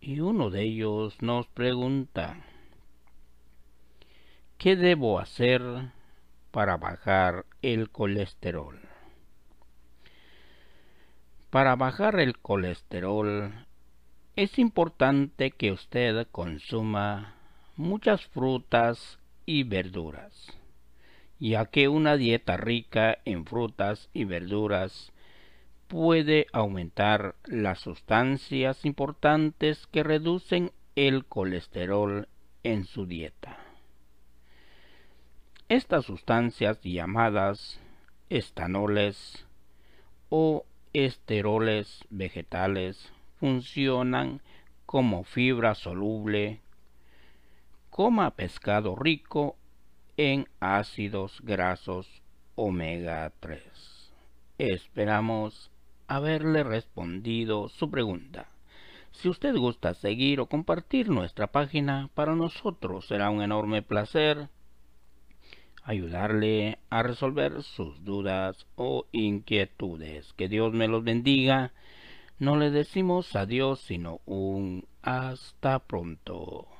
y uno de ellos nos pregunta ¿Qué debo hacer para bajar el colesterol? Para bajar el colesterol es importante que usted consuma muchas frutas y verduras, ya que una dieta rica en frutas y verduras puede aumentar las sustancias importantes que reducen el colesterol en su dieta. Estas sustancias llamadas estanoles o esteroles vegetales funcionan como fibra soluble. Coma pescado rico en ácidos grasos omega 3. Esperamos haberle respondido su pregunta. Si usted gusta seguir o compartir nuestra página, para nosotros será un enorme placer ayudarle a resolver sus dudas o inquietudes. Que Dios me los bendiga. No le decimos adiós, sino un hasta pronto.